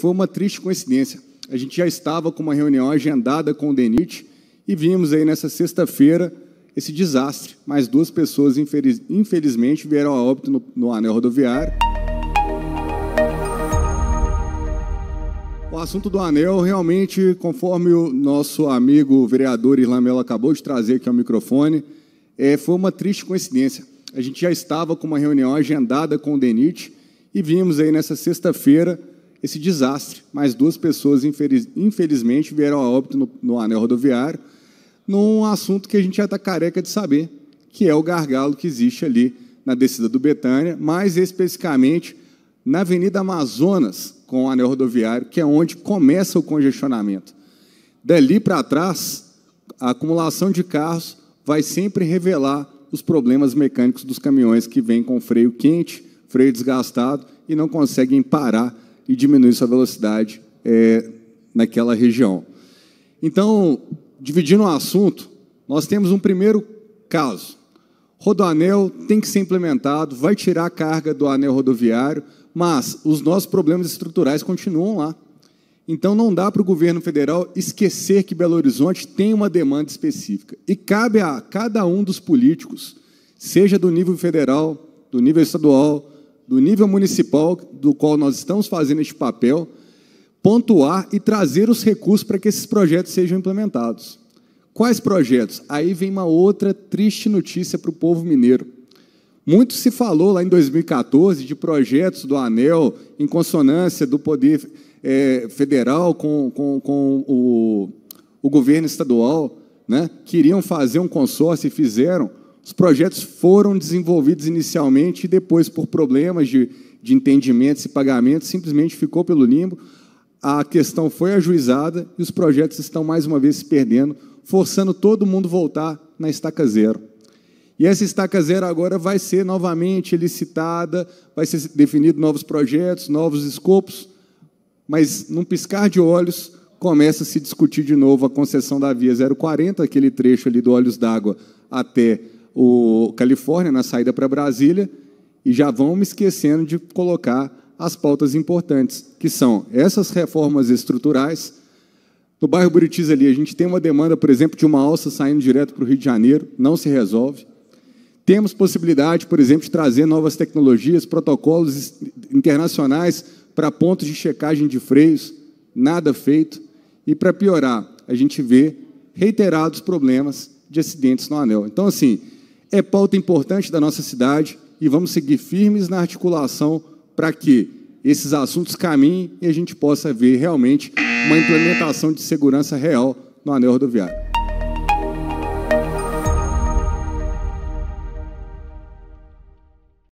Foi uma triste coincidência. A gente já estava com uma reunião agendada com o DENIT e vimos aí nessa sexta-feira esse desastre. Mais duas pessoas, infeliz, infelizmente, vieram a óbito no, no anel rodoviário. O assunto do anel, realmente, conforme o nosso amigo vereador Irlamelo acabou de trazer aqui ao microfone, é, foi uma triste coincidência. A gente já estava com uma reunião agendada com o DENIT e vimos aí nessa sexta-feira esse desastre. Mais duas pessoas, infeliz, infelizmente, vieram a óbito no, no anel rodoviário, num assunto que a gente já está careca de saber, que é o gargalo que existe ali na descida do Betânia, mais especificamente na Avenida Amazonas, com o anel rodoviário, que é onde começa o congestionamento. Dali para trás, a acumulação de carros vai sempre revelar os problemas mecânicos dos caminhões que vêm com freio quente, freio desgastado e não conseguem parar e sua velocidade é, naquela região. Então, dividindo o assunto, nós temos um primeiro caso. Rodoanel tem que ser implementado, vai tirar a carga do anel rodoviário, mas os nossos problemas estruturais continuam lá. Então, não dá para o governo federal esquecer que Belo Horizonte tem uma demanda específica. E cabe a cada um dos políticos, seja do nível federal, do nível estadual, do nível municipal, do qual nós estamos fazendo este papel, pontuar e trazer os recursos para que esses projetos sejam implementados. Quais projetos? Aí vem uma outra triste notícia para o povo mineiro. Muito se falou lá em 2014 de projetos do ANEL em consonância do poder é, federal com, com, com o, o governo estadual, né? queriam fazer um consórcio e fizeram os projetos foram desenvolvidos inicialmente e depois, por problemas de, de entendimentos e pagamentos, simplesmente ficou pelo limbo. A questão foi ajuizada e os projetos estão mais uma vez se perdendo, forçando todo mundo voltar na estaca zero. E essa estaca zero agora vai ser novamente licitada, vai ser definido novos projetos, novos escopos, mas num piscar de olhos começa a se discutir de novo a concessão da via 040, aquele trecho ali do Olhos d'Água até o Califórnia na saída para Brasília e já vão me esquecendo de colocar as pautas importantes, que são essas reformas estruturais. No bairro Buritis ali, a gente tem uma demanda, por exemplo, de uma alça saindo direto para o Rio de Janeiro, não se resolve. Temos possibilidade, por exemplo, de trazer novas tecnologias, protocolos internacionais para pontos de checagem de freios, nada feito. E para piorar, a gente vê reiterados problemas de acidentes no anel. Então, assim, é pauta importante da nossa cidade e vamos seguir firmes na articulação para que esses assuntos caminhem e a gente possa ver realmente uma implementação de segurança real no anel rodoviário.